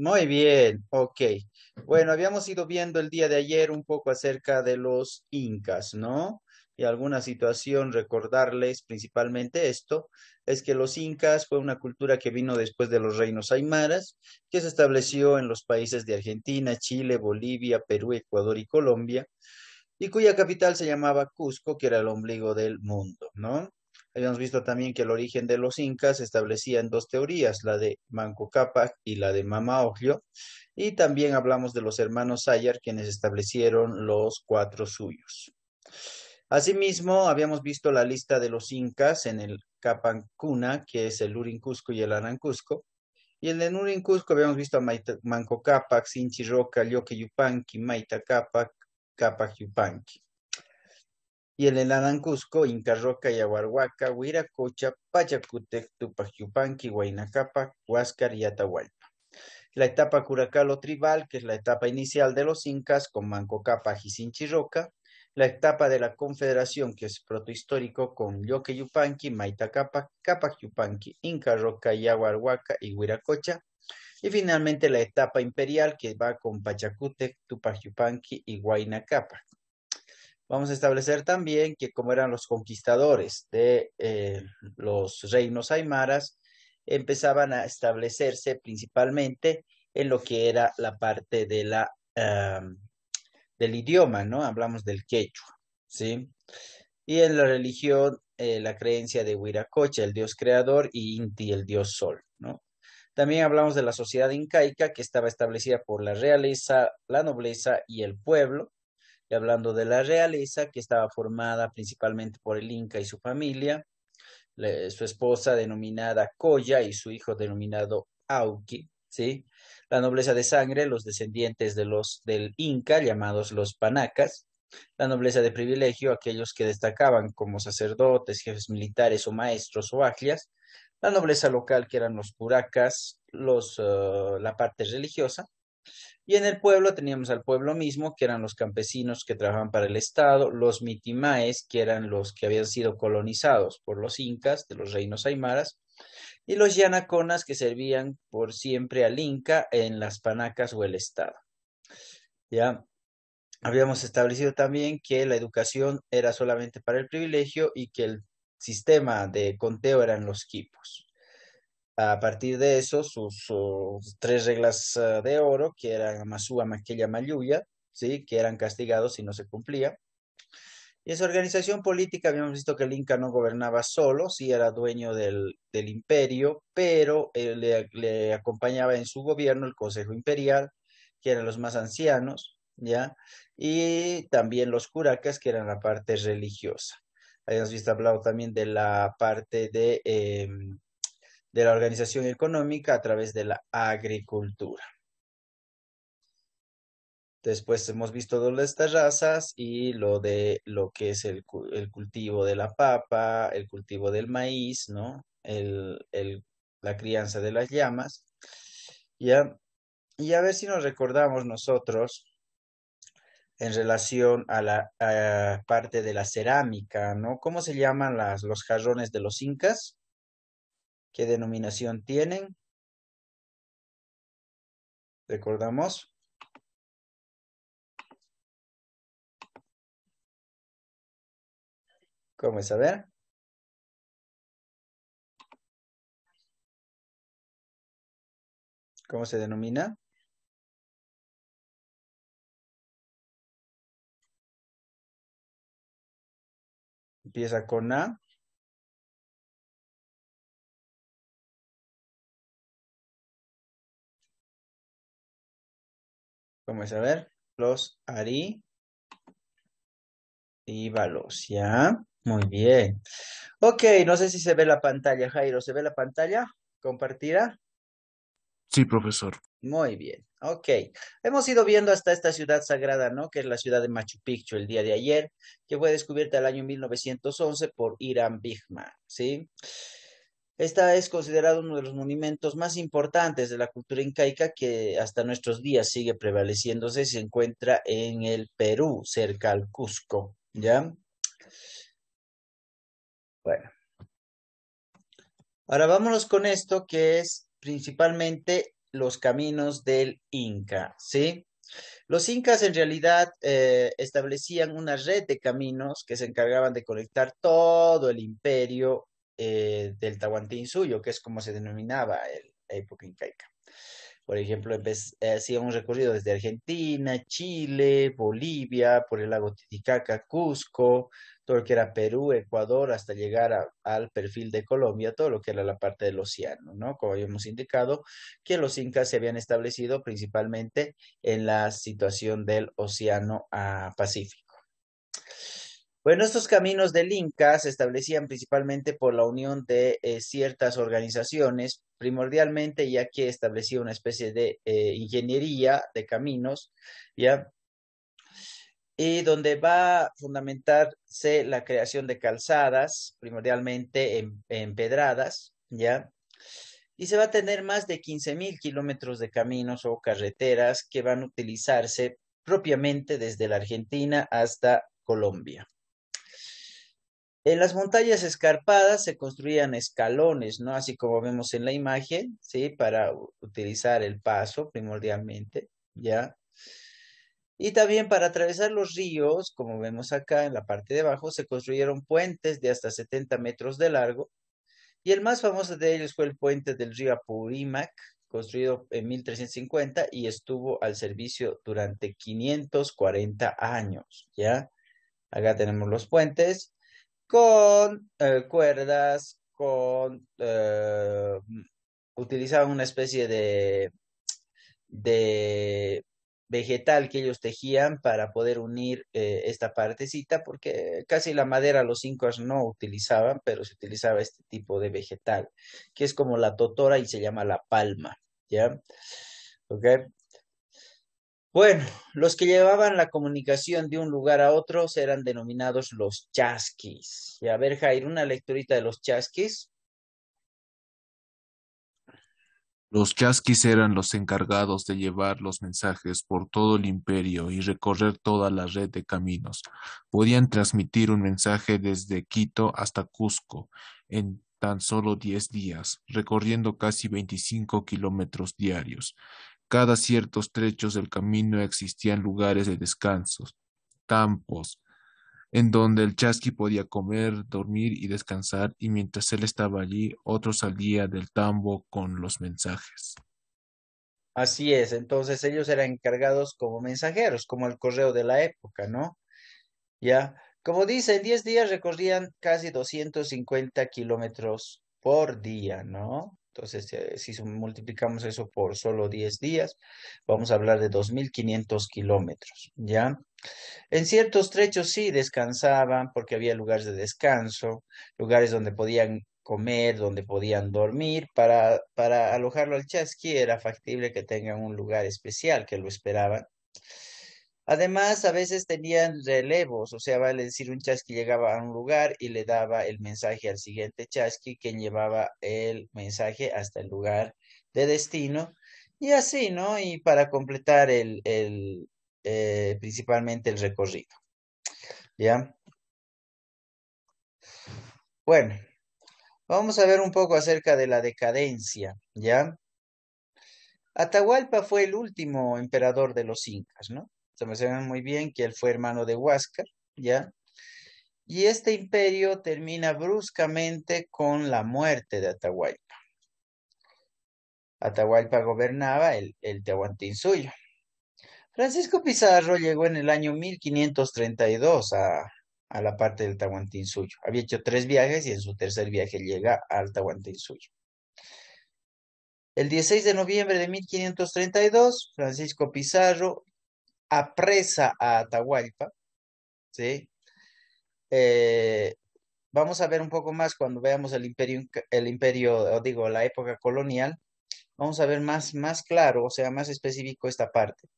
Muy bien, ok. Bueno, habíamos ido viendo el día de ayer un poco acerca de los incas, ¿no? Y alguna situación, recordarles principalmente esto, es que los incas fue una cultura que vino después de los reinos aymaras, que se estableció en los países de Argentina, Chile, Bolivia, Perú, Ecuador y Colombia, y cuya capital se llamaba Cusco, que era el ombligo del mundo, ¿no? Habíamos visto también que el origen de los incas se establecía en dos teorías, la de Manco Cápac y la de Mama Oglio, y también hablamos de los hermanos Sayar, quienes establecieron los cuatro suyos. Asimismo, habíamos visto la lista de los incas en el Capancuna, que es el Urincusco y el Arancusco, y en el Urincusco habíamos visto a Manco Cápac, Sinchi Roca, Lloque Yupanqui, Maita Cápac, Yupanqui. Y el Cusco, Inca Roca, Yaguarhuaca, Huiracocha, Pachacutec, Tupac-Yupanqui, Huáscar y Atahualpa. La etapa Curacalo tribal, que es la etapa inicial de los incas con Manco Mancocapa, Roca. La etapa de la confederación, que es protohistórico con Yoque-Yupanqui, Maitacapa, Capac-Yupanqui, Inca Roca, Yaguarhuaca y Huiracocha. Y finalmente la etapa imperial, que va con Pachacutec, Tupac-Yupanqui y Capa. Vamos a establecer también que como eran los conquistadores de eh, los reinos aymaras, empezaban a establecerse principalmente en lo que era la parte de la, del idioma, ¿no? Hablamos del quechua, ¿sí? Y en la religión, eh, la creencia de Huiracocha, el dios creador, y Inti, el dios sol, ¿no? También hablamos de la sociedad incaica que estaba establecida por la realeza, la nobleza y el pueblo, y hablando de la realeza, que estaba formada principalmente por el Inca y su familia, su esposa denominada Coya y su hijo denominado Auki, ¿sí? La nobleza de sangre, los descendientes de los del Inca, llamados los Panacas, la nobleza de privilegio, aquellos que destacaban como sacerdotes, jefes militares o maestros o aglias, la nobleza local, que eran los curacas, los, eh, la parte religiosa, y en el pueblo teníamos al pueblo mismo, que eran los campesinos que trabajaban para el Estado, los mitimaes, que eran los que habían sido colonizados por los incas de los reinos aymaras, y los yanaconas, que servían por siempre al inca en las panacas o el Estado. Ya, habíamos establecido también que la educación era solamente para el privilegio y que el sistema de conteo eran los quipos. A partir de eso, sus, tres reglas eh, de oro, que eran Masúa, Maquilla, Mayuya, ¿sí? que eran castigados si no se cumplía. Y esa organización política, habíamos visto que el Inca no gobernaba solo, sí era dueño del, imperio, pero eh, le, acompañaba en su gobierno el Consejo Imperial, que eran los más ancianos, ¿ya? Y también los curacas, que eran la parte religiosa. Habíamos visto hablado también de la parte de... Em, de la organización económica a través de la agricultura. Después hemos visto todas estas razas y lo de lo que es el, cultivo de la papa, el cultivo del maíz, ¿no? la crianza de las llamas. ¿ya? Y a ver si nos recordamos nosotros en relación a la parte de la cerámica, ¿no? ¿Cómo se llaman las, los jarrones de los incas? ¿Qué denominación tienen? ¿Recordamos? ¿Cómo es? A ver. ¿Cómo se denomina? Empieza con A. es? a ver, los ari y ¿ya? Muy bien. Ok, no sé si se ve la pantalla, Jairo. ¿Se ve la pantalla compartida? Sí, profesor. Muy bien. Ok. Hemos ido viendo hasta esta ciudad sagrada, ¿no? Que es la ciudad de Machu Picchu el día de ayer, que fue descubierta el año 1911 por Irán Bigman, ¿sí? sí esta es considerada uno de los monumentos más importantes de la cultura incaica que hasta nuestros días sigue prevaleciéndose y se encuentra en el Perú, cerca al Cusco. ¿Ya? Bueno. Ahora vámonos con esto que es principalmente los caminos del Inca, ¿sí? Los incas en realidad eh, establecían una red de caminos que se encargaban de conectar todo el imperio eh, del del suyo, que es como se denominaba el, la época incaica. Por ejemplo, eh, hacía un recorrido desde Argentina, Chile, Bolivia, por el lago Titicaca, Cusco, todo lo que era Perú, Ecuador, hasta llegar al perfil de Colombia, todo lo que era la parte del océano, ¿no? Como habíamos indicado, que los incas se habían establecido principalmente en la situación del océano ah, Pacífico. Bueno, estos caminos del Inca se establecían principalmente por la unión de eh, ciertas organizaciones, primordialmente ya que establecía una especie de eh, ingeniería de caminos, ¿ya? Y donde va a fundamentarse la creación de calzadas, primordialmente empedradas, ¿ya? y se va a tener más de 15.000 kilómetros de caminos o carreteras que van a utilizarse propiamente desde la Argentina hasta Colombia. En las montañas escarpadas se construían escalones, ¿no? Así como vemos en la imagen, ¿sí? Para utilizar el paso primordialmente, ¿ya? Y también para atravesar los ríos, como vemos acá en la parte de abajo, se construyeron puentes de hasta 70 metros de largo. Y el más famoso de ellos fue el puente del río Apurímac, construido en 1350 y estuvo al servicio durante 540 años, ¿ya? Acá tenemos los puentes con eh, cuerdas, con... Eh, utilizaban una especie de, de vegetal que ellos tejían para poder unir eh, esta partecita, porque casi la madera los incas no utilizaban, pero se utilizaba este tipo de vegetal, que es como la totora y se llama la palma, ¿ya? ¿Ok? Bueno, los que llevaban la comunicación de un lugar a otro eran denominados los chasquis. Y a ver, Jair, una lecturita de los chasquis. Los chasquis eran los encargados de llevar los mensajes por todo el imperio y recorrer toda la red de caminos. Podían transmitir un mensaje desde Quito hasta Cusco en tan solo diez días, recorriendo casi veinticinco kilómetros diarios. Cada ciertos trechos del camino existían lugares de descansos, tampos, en donde el chasqui podía comer, dormir y descansar, y mientras él estaba allí, otro salía del tambo con los mensajes. Así es, entonces ellos eran encargados como mensajeros, como el correo de la época, ¿no? Ya, como dice, en diez días recorrían casi 250 kilómetros por día, ¿no? Entonces, eh, si multiplicamos eso por solo 10 días, vamos a hablar de 2.500 kilómetros, ¿ya? En ciertos trechos sí descansaban porque había lugares de descanso, lugares donde podían comer, donde podían dormir. Para, para alojarlo al chasqui era factible que tengan un lugar especial que lo esperaban. Además, a veces tenían relevos, o sea, vale decir, un chasqui llegaba a un lugar y le daba el mensaje al siguiente chasqui, quien llevaba el mensaje hasta el lugar de destino, y así, ¿no? Y para completar el, el eh, principalmente el recorrido. ¿Ya? Bueno, vamos a ver un poco acerca de la decadencia, ¿ya? Atahualpa fue el último emperador de los incas, ¿no? me saben muy bien que él fue hermano de Huáscar, ¿ya? Y este imperio termina bruscamente con la muerte de Atahualpa. Atahualpa gobernaba el, el Suyo. Francisco Pizarro llegó en el año 1532 a, a la parte del Tahuantinsuyo. Había hecho tres viajes y en su tercer viaje llega al Tahuantinsuyo. El 16 de noviembre de 1532, Francisco Pizarro apresa a Atahualpa, ¿sí? Eh, vamos a ver un poco más cuando veamos el imperio, el imperio, digo, la época colonial, vamos a ver más, más claro, o sea, más específico esta parte.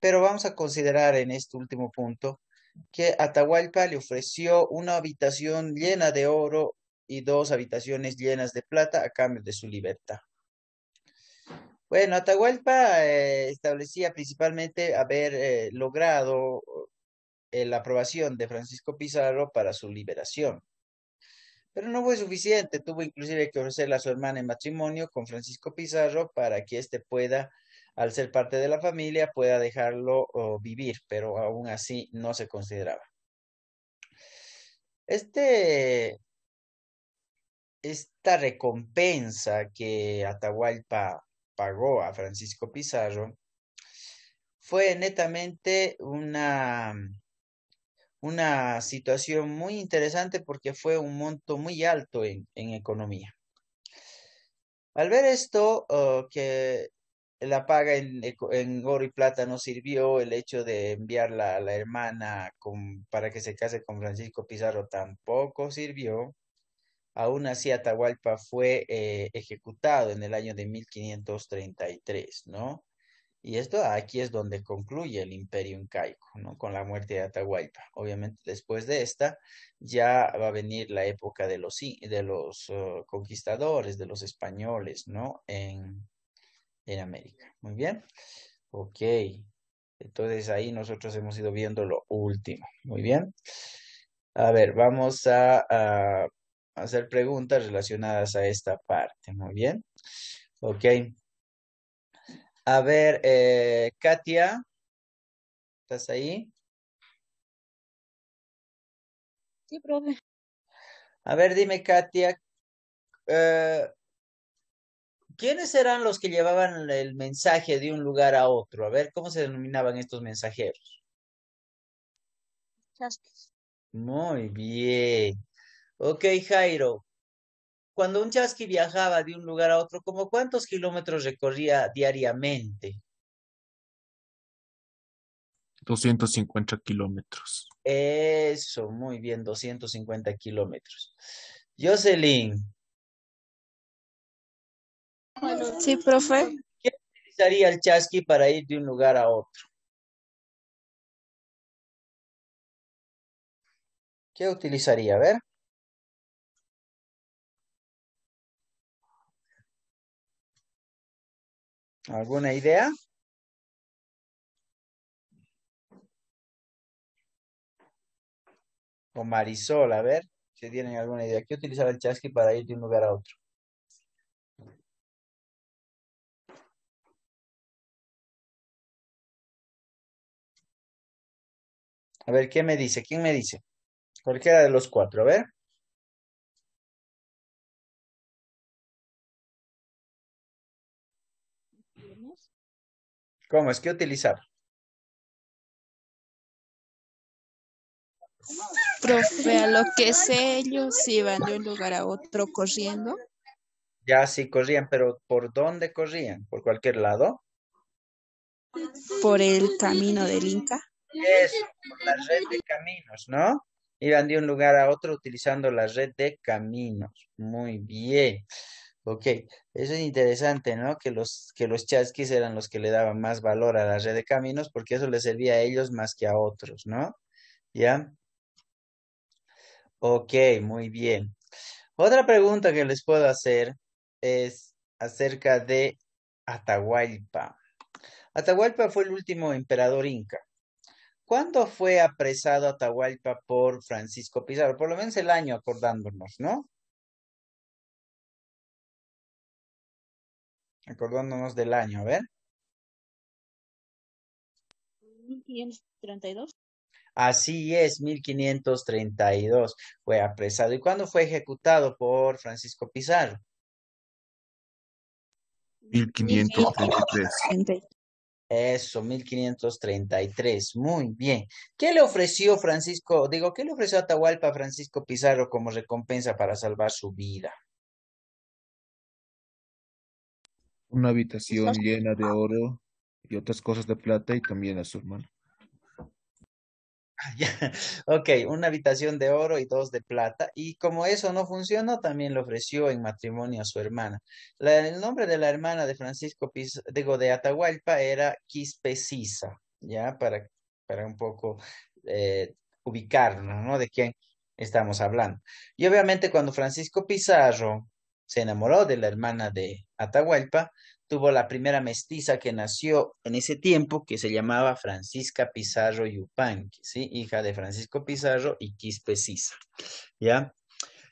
Pero vamos a considerar en este último punto que Atahualpa le ofreció una habitación llena de oro y dos habitaciones llenas de plata a cambio de su libertad. Bueno, Atahualpa eh, establecía principalmente haber eh, logrado eh, la aprobación de Francisco Pizarro para su liberación. Pero no fue suficiente, tuvo inclusive que ofrecerle a su hermana en matrimonio con Francisco Pizarro para que éste pueda, al ser parte de la familia, pueda dejarlo vivir, pero aún así no se consideraba. Este, esta recompensa que Atahualpa pagó a Francisco Pizarro fue netamente una, una situación muy interesante porque fue un monto muy alto en, en economía. Al ver esto, oh, que la paga en, oro y plata no sirvió, el hecho de enviarla a la hermana para que se case con Francisco Pizarro tampoco sirvió, Aún así, Atahualpa fue eh, ejecutado en el año de 1533, ¿no? Y esto aquí es donde concluye el imperio incaico, ¿no? Con la muerte de Atahualpa. Obviamente después de esta ya va a venir la época de los, de los uh, conquistadores, de los españoles, ¿no? En, América. Muy bien. Ok. Entonces ahí nosotros hemos ido viendo lo último. Muy bien. A ver, vamos a hacer preguntas relacionadas a esta parte. Muy bien. Ok. A ver, eh, Katia, ¿estás ahí? Sí, profe. A ver, dime, Katia, eh, ¿quiénes eran los que llevaban el mensaje de un lugar a otro? A ver, ¿cómo se denominaban estos mensajeros? Muy bien. Ok, Jairo. Cuando un chasqui viajaba de un lugar a otro, ¿cómo cuántos kilómetros recorría diariamente? 250 kilómetros. Eso, muy bien, 250 kilómetros. Jocelyn. sí, profe. ¿Qué utilizaría el chasqui para ir de un lugar a otro? ¿Qué utilizaría? A ver. ¿Alguna idea? O Marisol, a ver si tienen alguna idea. ¿Qué utilizar el chasqui para ir de un lugar a otro? A ver, ¿qué me dice? ¿Quién me dice? Cualquiera de los cuatro, a ver. ¿Cómo es que utilizar? Profe, a lo que sé ellos iban de un lugar a otro corriendo. Ya sí corrían, pero ¿por dónde corrían? ¿Por cualquier lado? Por el camino del Inca. Eso, por la red de caminos, ¿no? Iban de un lugar a otro utilizando la red de caminos. Muy bien. Ok, eso es interesante, ¿no? Que los, que los chasquis eran los que le daban más valor a la red de caminos porque eso les servía a ellos más que a otros, ¿no? ¿Ya? Ok, muy bien. Otra pregunta que les puedo hacer es acerca de Atahualpa. Atahualpa fue el último emperador inca. ¿Cuándo fue apresado Atahualpa por Francisco Pizarro? Por lo menos el año, acordándonos, ¿no? Acordándonos del año, a ver. 1532. Así es, 1532 fue apresado. ¿Y cuándo fue ejecutado por Francisco Pizarro? 1533. Eso, 1533. Muy bien. ¿Qué le ofreció Francisco, digo, qué le ofreció Atahualpa a Francisco Pizarro como recompensa para salvar su vida? una habitación llena de oro y otras cosas de plata y también a su hermano. Ah, ok, una habitación de oro y dos de plata. Y como eso no funcionó, también le ofreció en matrimonio a su hermana. el nombre de la hermana de Francisco de Atahualpa era Quispecisa, ¿ya? Para, para un poco eh, ubicarnos, ¿no? De quién estamos hablando. Y obviamente cuando Francisco Pizarro se enamoró de la hermana de Atahualpa, tuvo la primera mestiza que nació en ese tiempo, que se llamaba Francisca Pizarro Yupanqui, ¿sí? hija de Francisco Pizarro y Quispe ¿ya?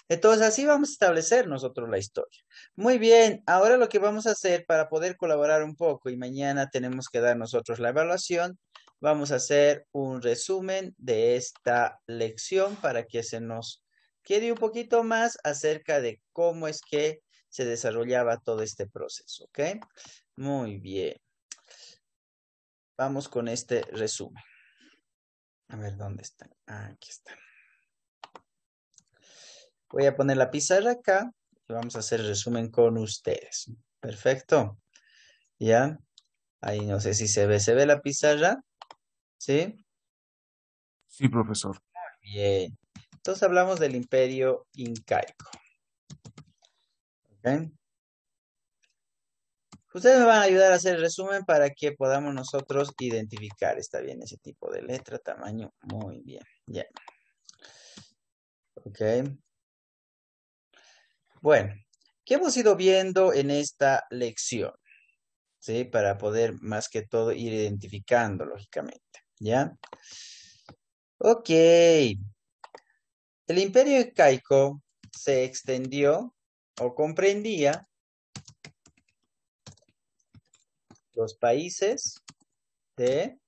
Entonces, así vamos a establecer nosotros la historia. Muy bien, ahora lo que vamos a hacer para poder colaborar un poco y mañana tenemos que dar nosotros la evaluación, vamos a hacer un resumen de esta lección para que se nos quiere un poquito más acerca de cómo es que se desarrollaba todo este proceso, ¿ok? Muy bien. Vamos con este resumen. A ver, ¿dónde está? Ah, aquí está. Voy a poner la pizarra acá y vamos a hacer el resumen con ustedes. Perfecto. ¿Ya? Ahí no sé si se ve. ¿Se ve la pizarra? ¿Sí? Sí, profesor. Muy bien. Entonces hablamos del imperio incaico. Ustedes me van a ayudar a hacer el resumen para que podamos nosotros identificar, está bien, ese tipo de letra, tamaño, muy bien, ya. Ok. Bueno, ¿qué hemos ido viendo en esta lección? ¿Sí? Para poder más que todo ir identificando, lógicamente, ¿ya? Ok, el imperio incaico se extendió o comprendía los países de...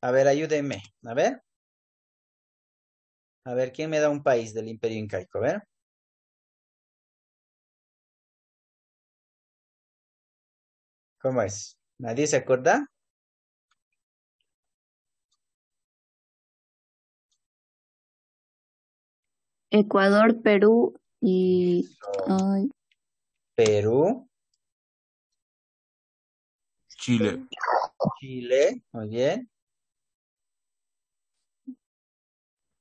A ver, ayúdenme. A ver. A ver, ¿quién me da un país del imperio incaico? A ver. ¿Cómo es? ¿Nadie se acuerda? Ecuador, Perú y... Perú. Chile. Chile, muy bien.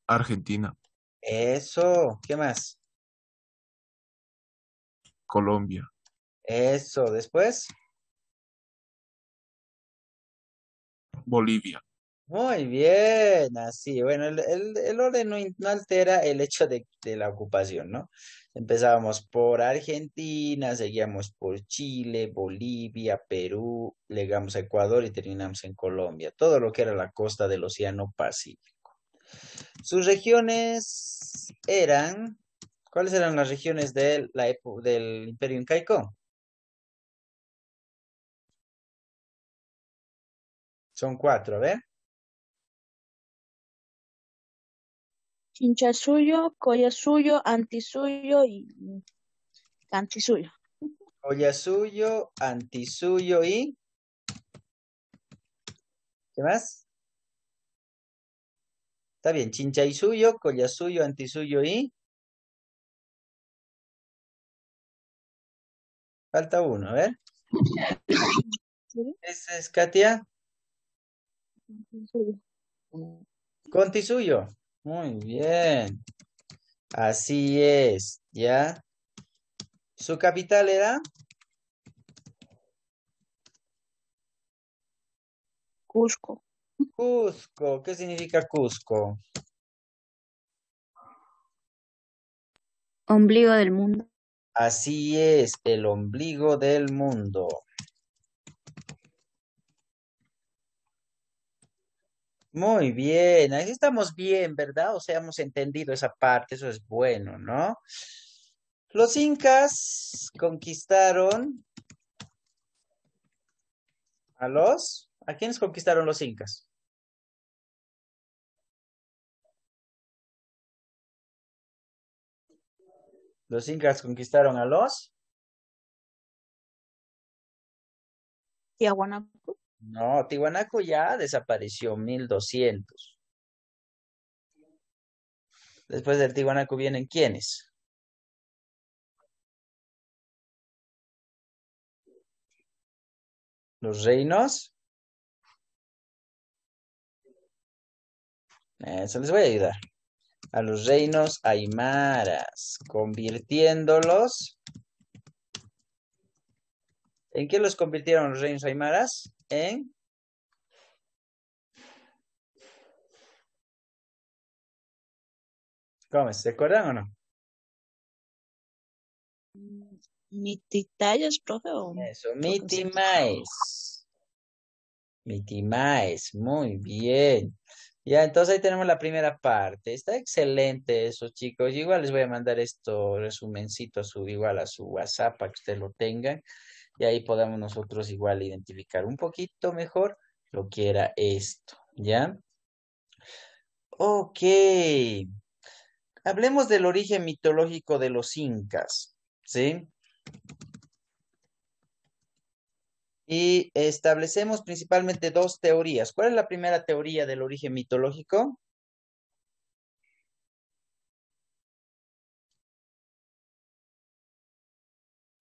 Argentina. Eso, ¿qué más? Colombia. Eso, después. Bolivia. Muy bien, así. Bueno, el, el, orden no, altera el hecho de, de, la ocupación, ¿no? Empezábamos por Argentina, seguíamos por Chile, Bolivia, Perú, llegamos a Ecuador y terminamos en Colombia, todo lo que era la costa del Océano Pacífico. Sus regiones eran, ¿cuáles eran las regiones la, del Imperio Incaico? Son cuatro, ¿ver? suyo, suyo, anti Antisuyo y suyo, anti Antisuyo y... ¿Qué más? Está bien, suyo, anti Antisuyo y... Falta uno, a ver. ¿Esa es Katia? suyo. Muy bien. Así es, ¿ya? Su capital era Cusco. Cusco, ¿qué significa Cusco? Ombligo del mundo. Así es, el ombligo del mundo. Muy bien, ahí estamos bien, ¿verdad? O sea, hemos entendido esa parte, eso es bueno, ¿no? Los incas conquistaron a los... ¿A quiénes conquistaron los incas? Los incas conquistaron a los... No, Tiwanaku ya desapareció, 1200. Después del Tiwanaku vienen quiénes? Los reinos. Eso les voy a ayudar. A los reinos aymaras, convirtiéndolos ¿En qué los convirtieron los reinos aymaras? En ¿Cómo es? ¿Se acuerdan o no? Mititallas, profe. Eso, mitimais. Mitimais, muy bien. Ya, entonces ahí tenemos la primera parte. Está excelente eso, chicos. igual les voy a mandar esto resumencito a su, igual a su WhatsApp para que ustedes lo tengan y ahí podemos nosotros igual identificar un poquito mejor lo que era esto, ¿ya? Ok. Hablemos del origen mitológico de los incas, ¿sí? Y establecemos principalmente dos teorías. ¿Cuál es la primera teoría del origen mitológico?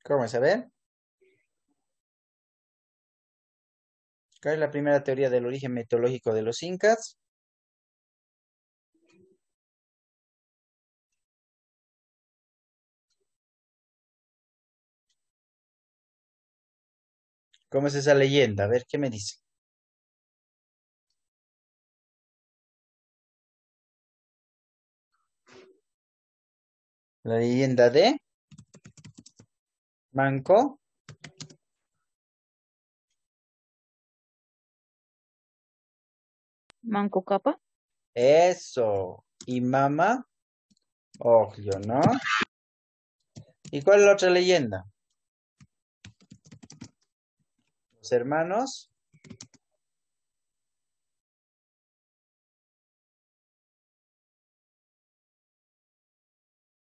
¿Cómo se ve? es la primera teoría del origen mitológico de los incas? ¿Cómo es esa leyenda? A ver, ¿qué me dice? La leyenda de Manco Manco capa. Eso. ¿Y mama? Ojo, ¿no? ¿Y cuál es la otra leyenda? Los hermanos.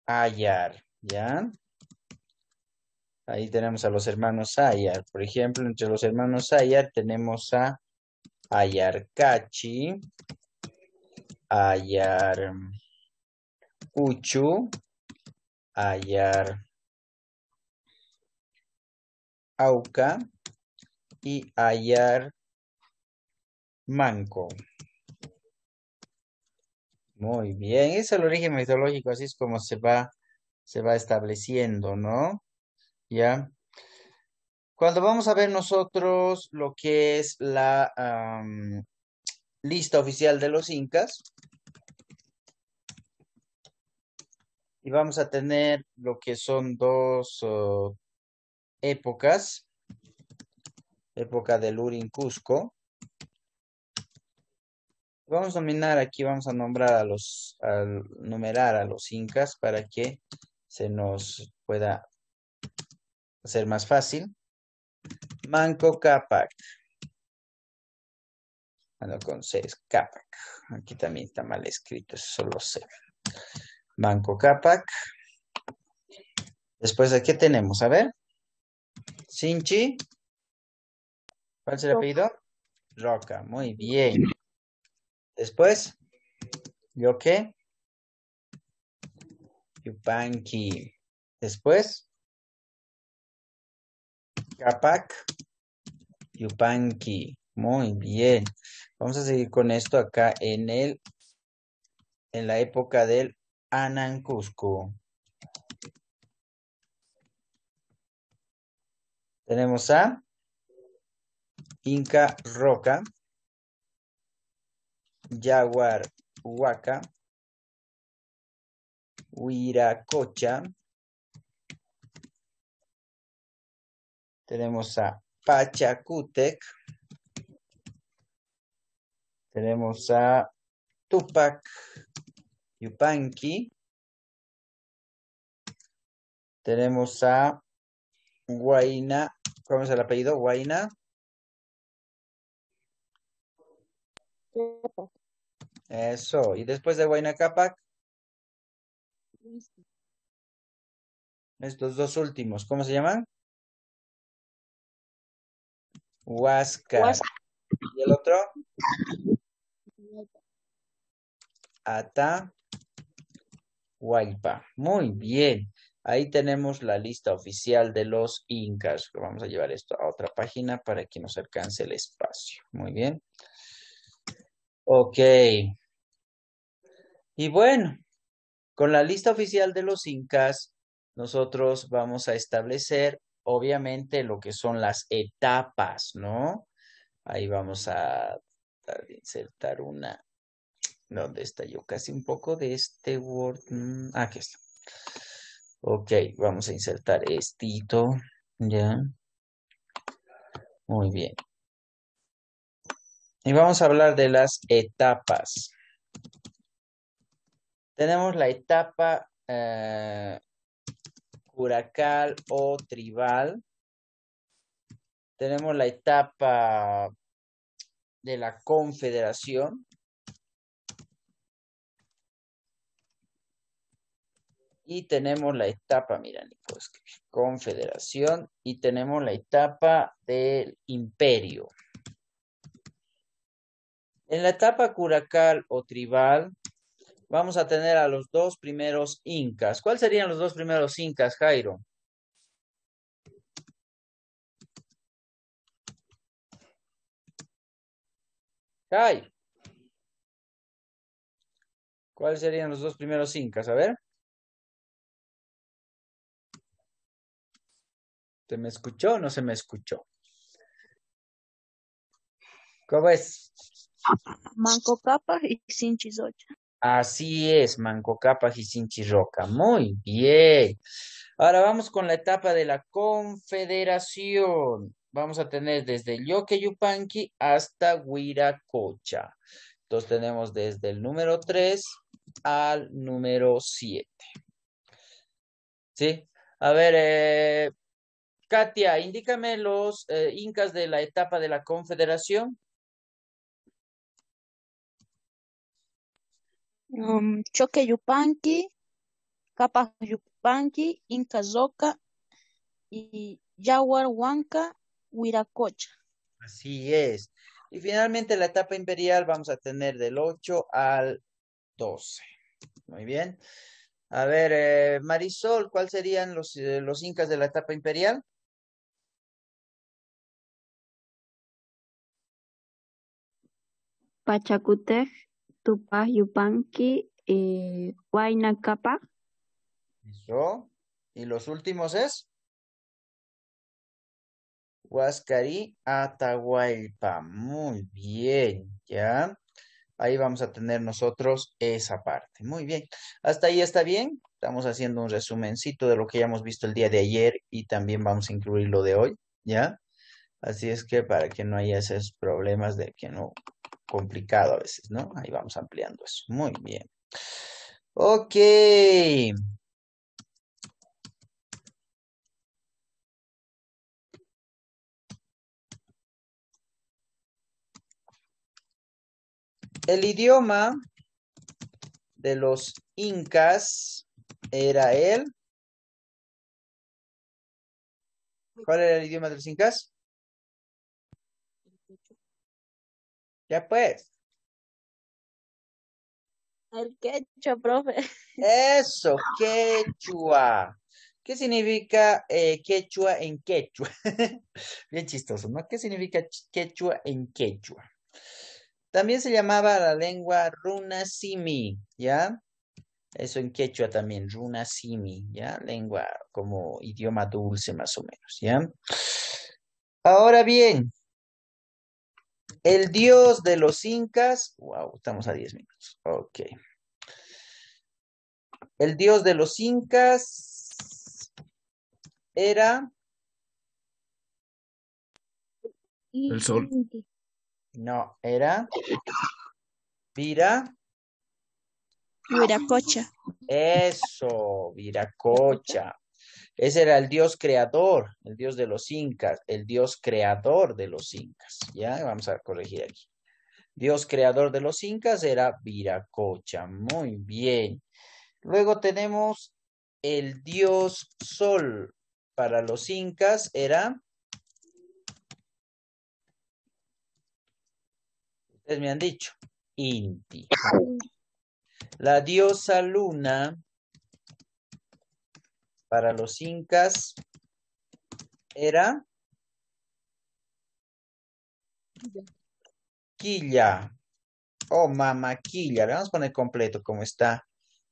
Ayar, ¿ya? Ahí tenemos a los hermanos Ayar. Por ejemplo, entre los hermanos Ayar tenemos a Cachi, Ayar Uchu, Ayar Auca y Ayar Manco. Muy bien, es el origen mitológico, así es como se va, se va estableciendo, ¿no? Ya. Cuando vamos a ver nosotros lo que es la lista oficial de los incas, y vamos a tener lo que son dos épocas, época del Urin Cusco. Vamos a nominar aquí, vamos a nombrar a los, a numerar a los incas para que se nos pueda hacer más fácil. Manco Capac. Ah, no con seis, Capac. Aquí también está mal escrito, eso lo sé. Manco Capac. Después, ¿qué tenemos? A ver. Sinchi. ¿Cuál se el apellido? Roca, muy bien. Después, ¿yo qué? Yupanqui. Después, Capac Yupanqui. Muy bien. Vamos a seguir con esto acá en el en la época del Anancusco. Tenemos a Inca Roca, Jaguar Huaca, Huiracocha, Tenemos a Pachacutec, Tenemos a Tupac Yupanqui. Tenemos a Guaina. ¿Cómo es el apellido? Guaina. Eso. ¿Y después de Guaina Capac? Estos dos últimos, ¿cómo se llaman? Huasca. ¿Y el otro? Ata. Atahualpa. Muy bien. Ahí tenemos la lista oficial de los incas. Vamos a llevar esto a otra página para que nos alcance el espacio. Muy bien. Ok. Y bueno, con la lista oficial de los incas, nosotros vamos a establecer obviamente lo que son las etapas, ¿no? Ahí vamos a, insertar una. ¿Dónde está yo? Casi un poco de este Word. Mm, ah, aquí está. Ok, vamos a insertar estito. Ya. Muy bien. Y vamos a hablar de las etapas. Tenemos la etapa eh, curacal o tribal. Tenemos la etapa de la confederación. Y tenemos la etapa, mira, confederación. Y tenemos la etapa del imperio. En la etapa curacal o tribal vamos a tener a los dos primeros incas. ¿Cuáles serían los dos primeros incas, Jairo? Jai. ¿Cuáles serían los dos primeros incas? A ver. ¿Te me escuchó o no se me escuchó? ¿Cómo es? Manco Capa y Sinchizocha. Así es, Mancocapa y Roca. Muy bien. Ahora vamos con la etapa de la confederación. Vamos a tener desde Yoke Yupanqui hasta Huiracocha. Entonces tenemos desde el número 3 al número 7. ¿Sí? A ver, eh, Katia, indícame los eh, incas de la etapa de la confederación. Um, Choque Yupanqui, Capa Yupanqui, Inca Zoca y Jaguar Huanca, Huiracocha. Así es. Y finalmente la etapa imperial vamos a tener del 8 al 12. Muy bien. A ver, eh, Marisol, ¿cuáles serían los, eh, los incas de la etapa imperial? Pachacutec, Tupac Yupanqui y eh, Huayna Capa. Eso. Y los últimos es Huascarí Atahualpa. Muy bien, ¿ya? Ahí vamos a tener nosotros esa parte. Muy bien. Hasta ahí está bien. Estamos haciendo un resumencito de lo que ya hemos visto el día de ayer y también vamos a incluir lo de hoy, ¿ya? Así es que para que no haya esos problemas de que no complicado a veces, ¿no? Ahí vamos ampliando eso. Muy bien. Ok. El idioma de los incas era el... ¿Cuál era el idioma de los incas? Ya pues. El quechua, profe. Eso, quechua. ¿Qué significa eh, quechua en quechua? Bien chistoso, ¿no? ¿Qué significa quechua en quechua? También se llamaba la lengua runasimi, ¿ya? Eso en quechua también, runasimi, ¿ya? Lengua como idioma dulce más o menos, ¿ya? Ahora bien, el dios de los incas. Wow, estamos a diez minutos. Ok. El dios de los incas era. El sol. No, era. Vira. Viracocha. Eso, Viracocha. Ese era el dios creador, el dios de los incas, el dios creador de los incas. Ya vamos a corregir aquí. Dios creador de los incas era Viracocha. Muy bien. Luego tenemos el dios sol. Para los incas era... Ustedes me han dicho, Inti. La diosa luna para los incas era quilla. O oh, mamaquilla. Le vamos a poner completo como está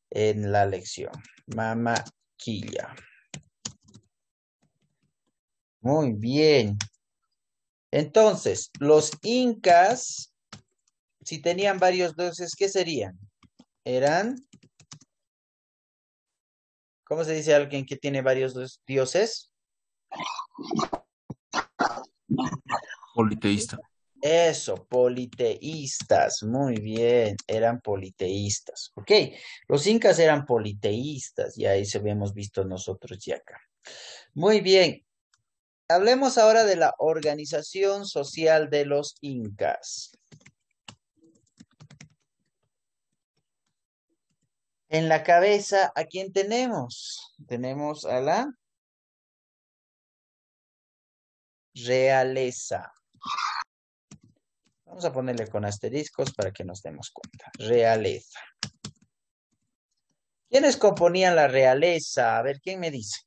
en la lección. Mamaquilla. Muy bien. Entonces, los incas, si tenían varios dioses, ¿qué serían? Eran ¿Cómo se dice alguien que tiene varios dioses? Politeísta. Eso, politeístas, muy bien, eran politeístas, ok. Los incas eran politeístas, y ahí se habíamos visto nosotros ya acá. Muy bien, hablemos ahora de la organización social de los incas. En la cabeza, ¿a quién tenemos? Tenemos a la realeza. Vamos a ponerle con asteriscos para que nos demos cuenta. Realeza. ¿Quiénes componían la realeza? A ver, ¿quién me dice?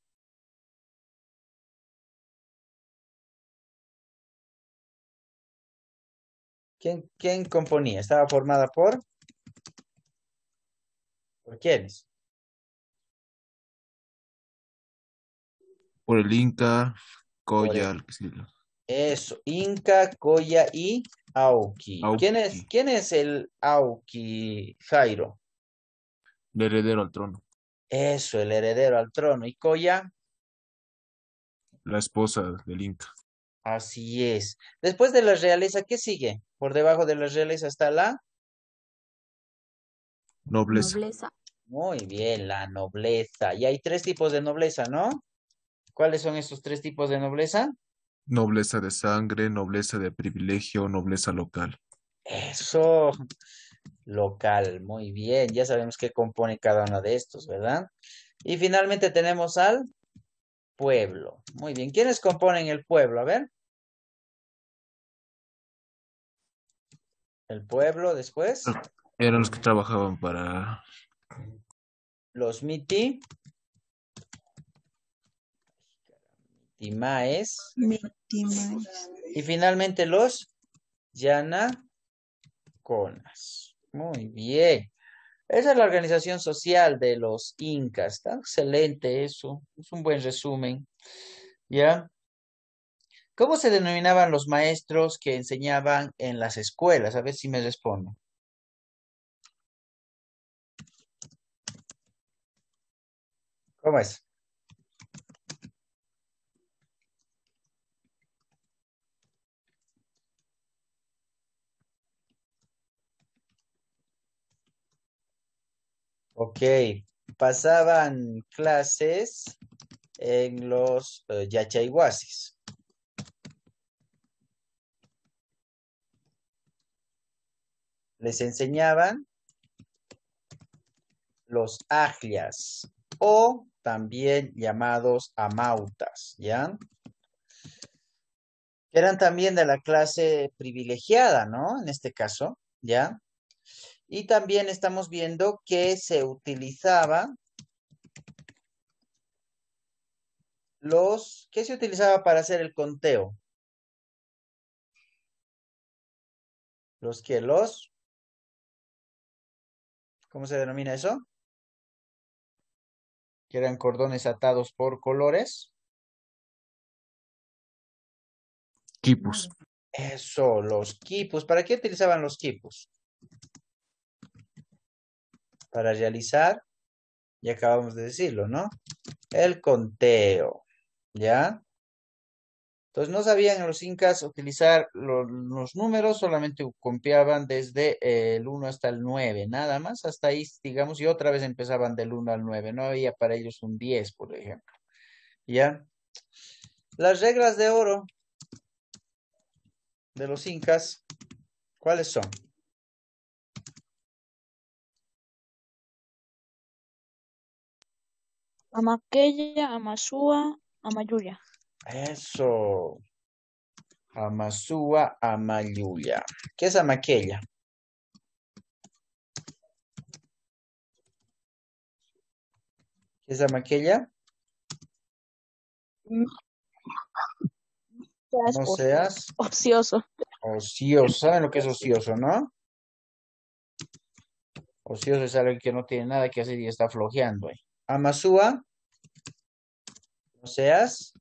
¿Quién, componía? Estaba formada por ¿Por quiénes? Por el Inca, Koya, Eso, Inca, Coya, y Aoki. ¿Quién, es, ¿Quién es el Aoki Jairo? El heredero al trono. Eso, el heredero al trono. ¿Y Coya? La esposa del Inca. Así es. Después de la realeza, ¿qué sigue? Por debajo de la realeza está la nobleza. nobleza. Muy bien, la nobleza. Y hay tres tipos de nobleza, ¿no? ¿Cuáles son esos tres tipos de nobleza? Nobleza de sangre, nobleza de privilegio, nobleza local. Eso, local, muy bien. Ya sabemos qué compone cada uno de estos, ¿verdad? Y finalmente tenemos al pueblo. Muy bien, ¿quiénes componen el pueblo? A ver. El pueblo después. Eran los que trabajaban para los miti, Miti maes. y finalmente los conas Muy bien. Esa es la organización social de los incas. Está excelente eso. Es un buen resumen. ¿Ya? ¿Cómo se denominaban los maestros que enseñaban en las escuelas? A ver si me respondo. ¿Cómo es? pasaban clases en los eh, yachaywasis. Les enseñaban los aglias o también llamados amautas, ¿ya? Eran también de la clase privilegiada, ¿no? En este caso, ¿ya? Y también estamos viendo que se utilizaba los... ¿Qué se utilizaba para hacer el conteo? Los que los... ¿Cómo se denomina eso? que eran cordones atados por colores. Quipus. Eso, los quipus. ¿Para qué utilizaban los quipus? Para realizar, ya acabamos de decirlo, ¿no? El conteo, ¿ya? Entonces no sabían los incas utilizar los, números, solamente copiaban desde el 1 hasta el 9, nada más, hasta ahí, digamos, y otra vez empezaban del 1 al 9, no había para ellos un 10, por ejemplo. ¿Ya? Las reglas de oro de los incas, ¿cuáles son? Amaqueya, Amasúa, Amayuya. Eso. Amasúa amayuya. ¿Qué es amaquella? ¿Qué es amaquella? No seas ocioso. Ocioso. ¿Saben lo que es ocioso, no? Ocioso es alguien que no tiene nada que hacer y está flojeando. Eh. Amasúa. No seas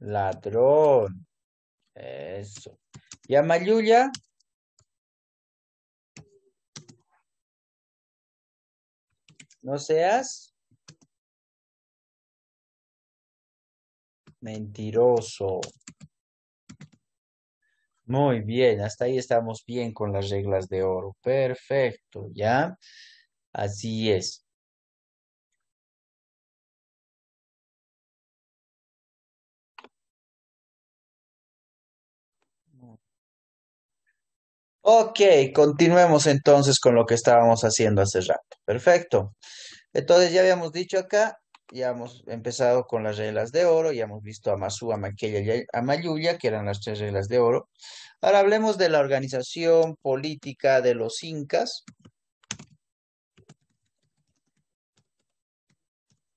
Ladrón. Eso. Ya, No seas mentiroso. Muy bien, hasta ahí estamos bien con las reglas de oro. Perfecto, ¿ya? Así es. Ok, continuemos entonces con lo que estábamos haciendo hace rato. Perfecto. Entonces ya habíamos dicho acá, ya hemos empezado con las reglas de oro, ya hemos visto a Masú, a Maquella y a Mayulia, que eran las tres reglas de oro. Ahora hablemos de la organización política de los incas.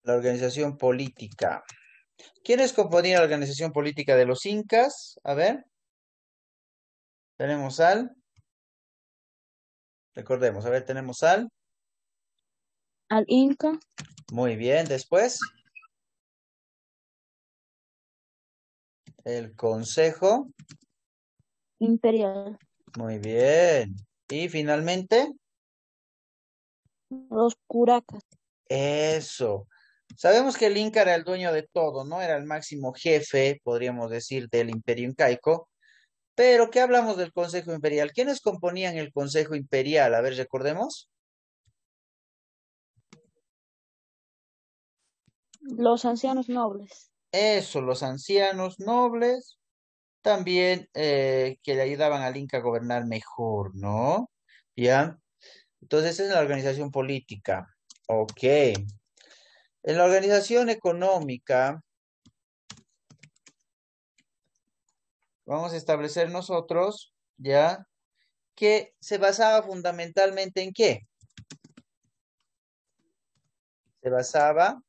La organización política. ¿Quiénes componían la organización política de los incas? A ver. Tenemos al Recordemos, a ver, tenemos al... Al Inca. Muy bien, después. El Consejo. Imperial. Muy bien. Y finalmente. Los curacas. Eso. Sabemos que el Inca era el dueño de todo, ¿no? Era el máximo jefe, podríamos decir, del imperio incaico, pero, ¿qué hablamos del Consejo Imperial? ¿Quiénes componían el Consejo Imperial? A ver, recordemos. Los ancianos nobles. Eso, los ancianos nobles. También eh, que le ayudaban al Inca a gobernar mejor, ¿no? ¿Ya? Entonces, es la organización política. Ok. En la organización económica, vamos a establecer nosotros, ¿ya? Que se basaba fundamentalmente en qué? Se basaba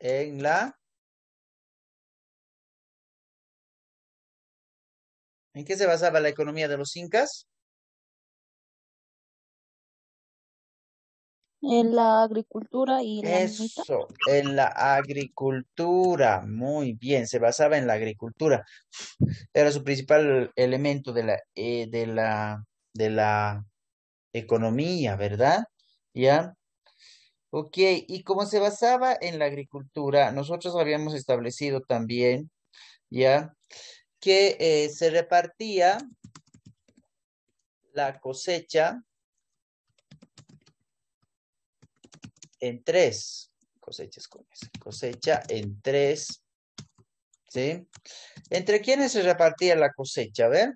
en la... ¿En qué se basaba la economía de los incas? En la agricultura y la Eso, en la agricultura. Muy bien, se basaba en la agricultura. Era su principal elemento de la, eh, de la, de la economía, ¿verdad? ¿Ya? Ok, y como se basaba en la agricultura, nosotros habíamos establecido también, ¿ya? Que eh, se repartía la cosecha en tres. Cosechas con eso. Cosecha en tres. ¿Sí? ¿Entre quiénes se repartía la cosecha? A ver.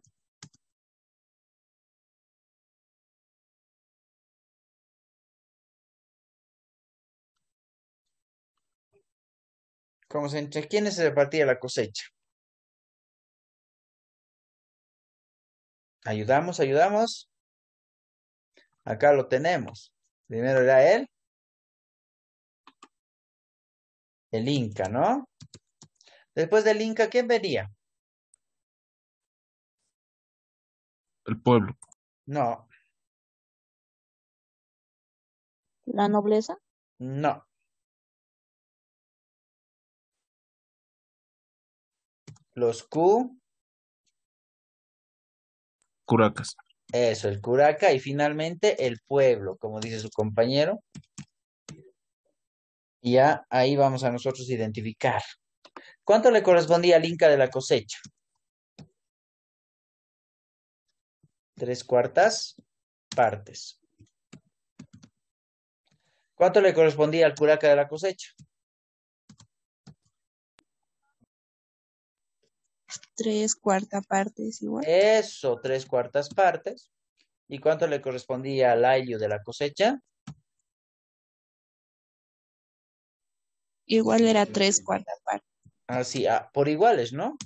¿Cómo se, ¿Entre quiénes se repartía la cosecha? Ayudamos, ayudamos. Acá lo tenemos. Primero era él, El Inca, ¿no? Después del Inca, ¿quién venía? El pueblo. No. ¿La nobleza? No. Los Q. Curacas. Eso, el curaca y finalmente el pueblo, como dice su compañero. Y ya ahí vamos a nosotros identificar. ¿Cuánto le correspondía al Inca de la cosecha? Tres cuartas partes. ¿Cuánto le correspondía al curaca de la cosecha? Tres cuartas partes igual. Eso, tres cuartas partes. ¿Y cuánto le correspondía al ayllu de la cosecha? Igual era este, tres cuartas partes. Ah, sí, ah, por iguales, ¿no?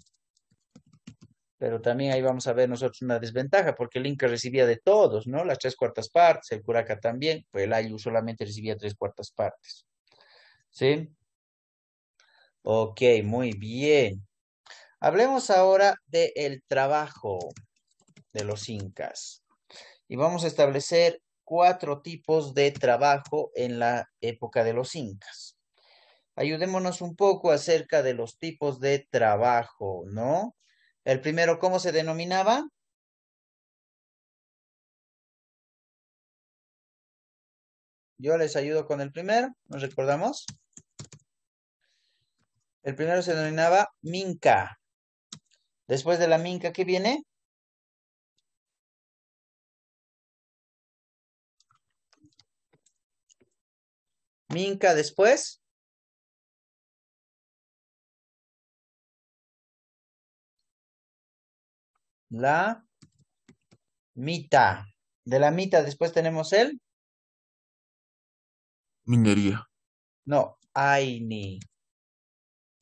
Pero también ahí vamos a ver nosotros una desventaja, porque el Inca recibía de todos, ¿no? Las tres cuartas partes, el Curaca también, pues el Ayu solamente recibía tres cuartas partes. ¿Sí? Ok, muy bien. Hablemos ahora del trabajo de los incas. Y vamos a establecer cuatro tipos de trabajo en la época de los incas ayudémonos un poco acerca de los tipos de trabajo, ¿no? El primero, ¿cómo se denominaba? Yo les ayudo con el primero, ¿nos recordamos? El primero se denominaba minca. Después de la minca, ¿qué viene? Minca después. la mita. De la mita después tenemos el. Minería. No, Aini.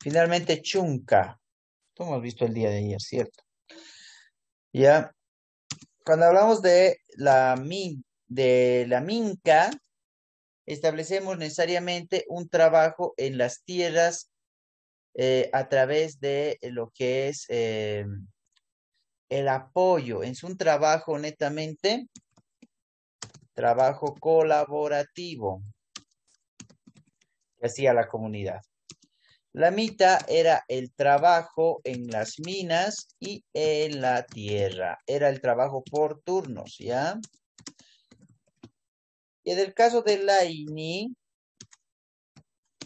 Finalmente, Chunca. Esto hemos visto el día de ayer, ¿cierto? Ya. Cuando hablamos de la, min, de la minca, establecemos necesariamente un trabajo en las tierras eh, a través de lo que es eh, el apoyo. Es un trabajo netamente, trabajo colaborativo que hacía la comunidad. La mita era el trabajo en las minas y en la tierra. Era el trabajo por turnos, ¿ya? Y en el caso de la INI,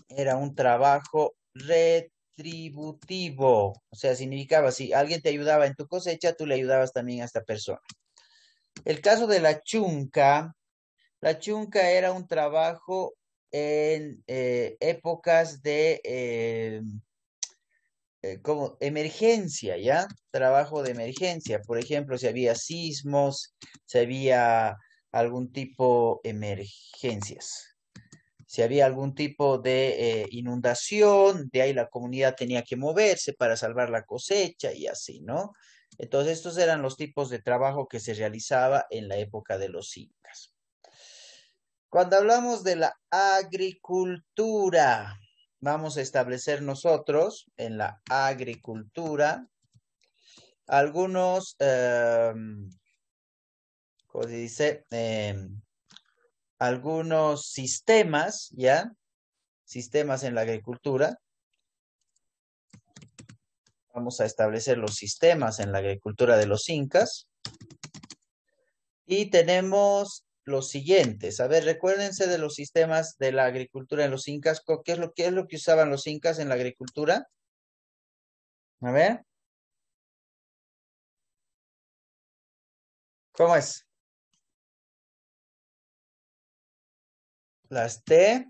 era un trabajo retorno distributivo. O sea, significaba, si alguien te ayudaba en tu cosecha, tú le ayudabas también a esta persona. El caso de la chunca, la chunca era un trabajo en eh, épocas de em, eh, como emergencia, ¿ya? Trabajo de emergencia. Por ejemplo, si había sismos, si había algún tipo de emergencias si había algún tipo de eh, inundación, de ahí la comunidad tenía que moverse para salvar la cosecha y así, ¿no? Entonces, estos eran los tipos de trabajo que se realizaba en la época de los incas. Cuando hablamos de la agricultura, vamos a establecer nosotros en la agricultura algunos, em, ¿cómo se dice? Em, algunos sistemas, ¿ya? Sistemas en la agricultura. Vamos a establecer los sistemas en la agricultura de los incas. Y tenemos los siguientes. A ver, recuérdense de los sistemas de la agricultura en los incas. ¿Qué es lo, qué es lo que usaban los incas en la agricultura? A ver. ¿Cómo es? Las T.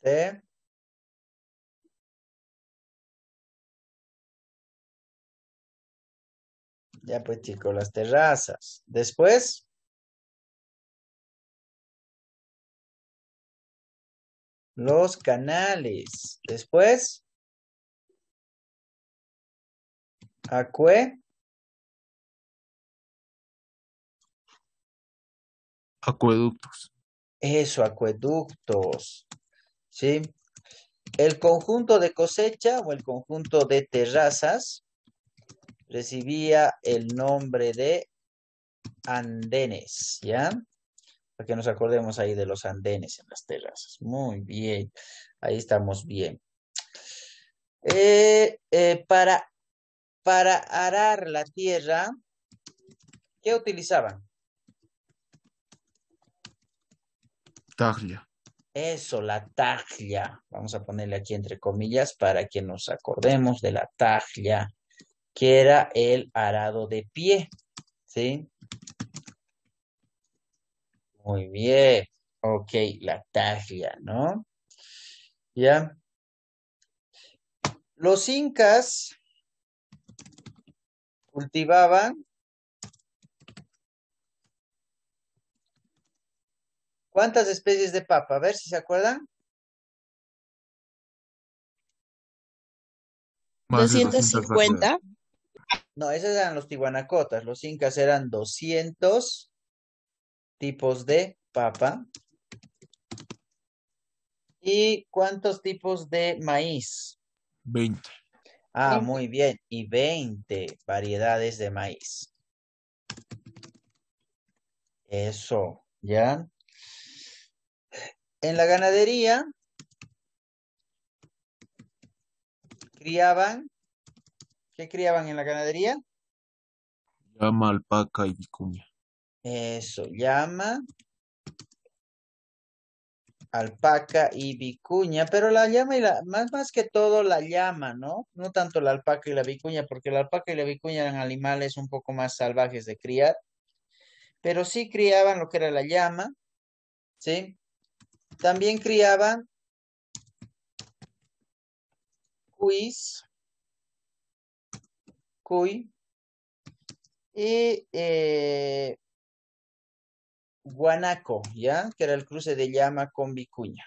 T. Ya pues chicos, las terrazas. Después. Los canales. Después. Acue. Acueductos. Eso, acueductos. ¿Sí? El conjunto de cosecha o el conjunto de terrazas recibía el nombre de andenes, ¿ya? Para que nos acordemos ahí de los andenes en las terrazas. Muy bien, ahí estamos bien. Eh, eh, para, para arar la tierra, ¿qué utilizaban? taglia. Eso, la taglia. Vamos a ponerle aquí entre comillas para que nos acordemos de la taglia, que era el arado de pie. ¿Sí? Muy bien. Ok, la taglia, ¿no? Ya. Los incas cultivaban ¿Cuántas especies de papa? A ver si se acuerdan. 250. No, esos eran los tihuanacotas. Los incas eran 200 tipos de papa. ¿Y cuántos tipos de maíz? 20. Ah, muy bien. Y 20 variedades de maíz. Eso, ¿ya? En la ganadería criaban, ¿qué criaban en la ganadería? Llama, alpaca y vicuña. Eso, llama, alpaca y vicuña, pero la llama y la, más, más que todo la llama, ¿no? No tanto la alpaca y la vicuña, porque la alpaca y la vicuña eran animales un poco más salvajes de criar, pero sí criaban lo que era la llama, ¿sí? También criaban cuis, cuy y eh, guanaco, ¿ya? Que era el cruce de llama con vicuña.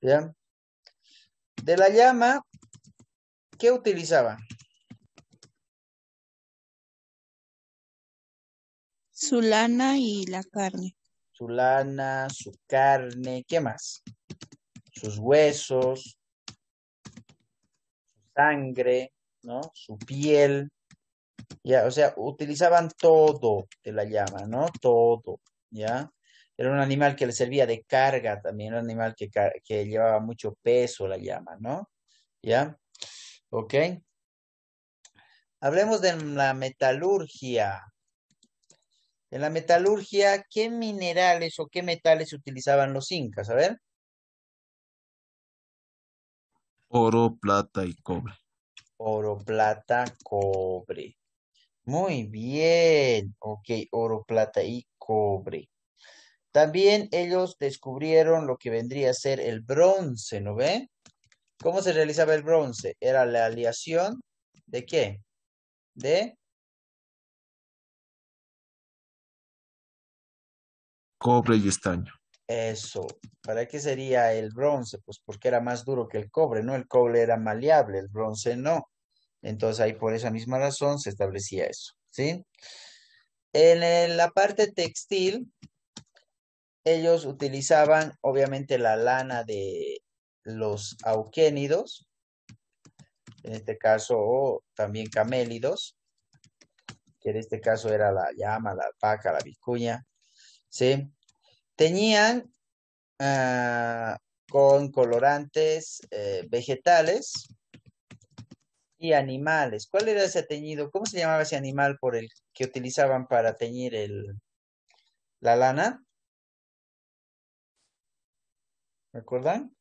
¿Ya? De la llama, ¿qué utilizaban? Su lana y la carne su lana, su carne, ¿qué más? Sus huesos, su sangre, ¿no? Su piel. Ya, o sea, utilizaban todo de la llama, ¿no? Todo, ¿ya? Era un animal que le servía de carga también, un animal que, que llevaba mucho peso la llama, ¿no? ¿Ya? ¿Ok? Hablemos de la metalurgia. En la metalurgia, ¿qué minerales o qué metales utilizaban los incas? A ver. Oro, plata y cobre. Oro, plata, cobre. Muy bien. Ok, oro, plata y cobre. También ellos descubrieron lo que vendría a ser el bronce, ¿no ve? ¿Cómo se realizaba el bronce? Era la aleación de qué? De cobre y estaño. Eso. ¿Para qué sería el bronce? Pues porque era más duro que el cobre, ¿no? El cobre era maleable, el bronce no. Entonces ahí por esa misma razón se establecía eso, ¿sí? En la parte textil, ellos utilizaban obviamente la lana de los auquénidos, en este caso o también camélidos, que en este caso era la llama, la vaca, la vicuña, ¿sí? tenían ah, con colorantes eh, vegetales y animales. ¿Cuál era ese teñido? ¿Cómo se llamaba ese animal por el que utilizaban para teñir el, la lana? ¿Recuerdan?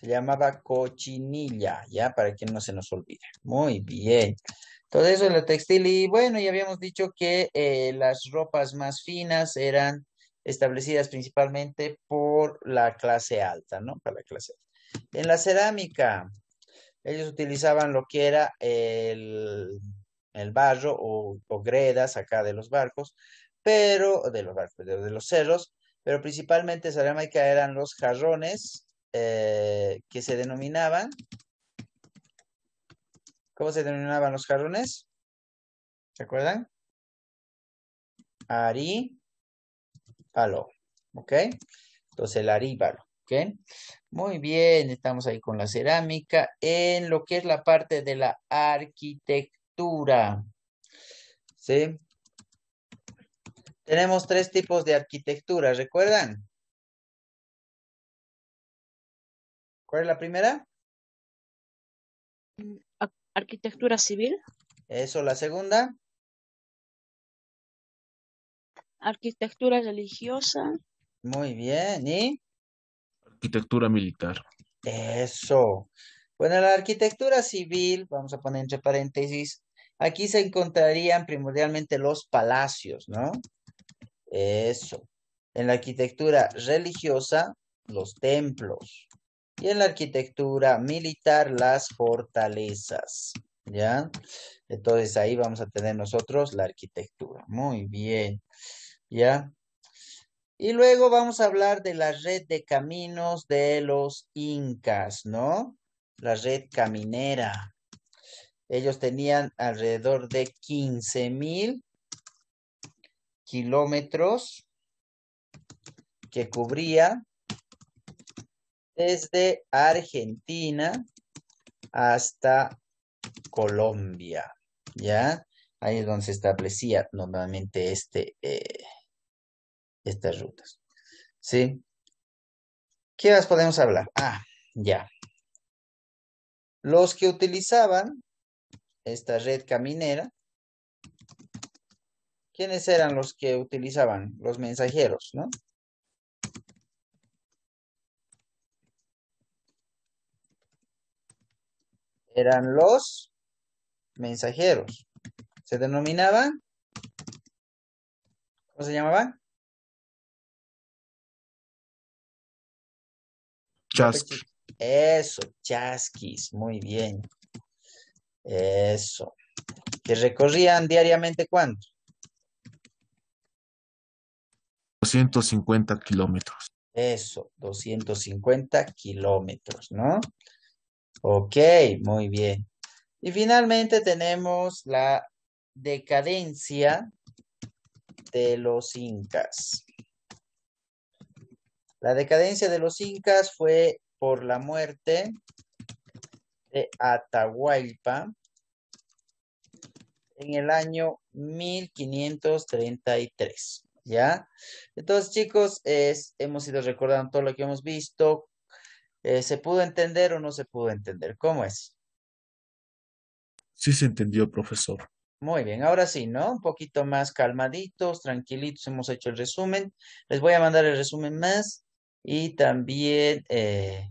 Se llamaba cochinilla, ya, para que no se nos olvide. Muy bien. Todo eso en lo textil y bueno, ya habíamos dicho que eh, las ropas más finas eran establecidas principalmente por la clase alta, ¿no? Para la clase En la cerámica, ellos utilizaban lo que era el, barro o, o, gredas acá de los barcos, pero de los barcos, de, los cerros, pero principalmente cerámica eran los jarrones eh, que se denominaban ¿Cómo se denominaban los jarrones? ¿Se acuerdan? palo, ¿Ok? Entonces el aríbalo. ¿Ok? Muy bien, estamos ahí con la cerámica en lo que es la parte de la arquitectura. ¿Sí? Tenemos tres tipos de arquitectura, ¿recuerdan? ¿Cuál es la primera? Mm, Arquitectura civil. Eso, la segunda. Arquitectura religiosa. Muy bien, ¿y? Arquitectura militar. Eso. Bueno, la arquitectura civil, vamos a poner entre paréntesis, aquí se encontrarían primordialmente los palacios, ¿no? Eso. En la arquitectura religiosa, los templos y en la arquitectura militar las fortalezas. ¿Ya? Entonces ahí vamos a tener nosotros la arquitectura. Muy bien. ¿Ya? Y luego vamos a hablar de la red de caminos de los incas, ¿no? La red caminera. Ellos tenían alrededor de 15 mil kilómetros que cubría desde Argentina hasta Colombia, ¿ya? Ahí es donde se establecía normalmente este, eh, estas rutas, ¿sí? ¿Qué más podemos hablar? Ah, ya. Los que utilizaban esta red caminera, ¿quiénes eran los que utilizaban? Los mensajeros, ¿no? eran los mensajeros. Se denominaban, ¿cómo se llamaban? Chasquis. Eso, chasquis, muy bien. Eso. ¿Que recorrían diariamente cuánto? 250 kilómetros. Eso, 250 kilómetros, ¿no? Ok, muy bien. Y finalmente tenemos la decadencia de los incas. La decadencia de los incas fue por la muerte de Atahualpa en el año 1533. ¿Ya? Entonces, chicos, es, hemos ido recordando todo lo que hemos visto, eh, ¿Se pudo entender o no se pudo entender? ¿Cómo es? Sí se entendió, profesor. Muy bien, ahora sí, ¿no? Un poquito más calmaditos, tranquilitos, hemos hecho el resumen. Les voy a mandar el resumen más y también eh,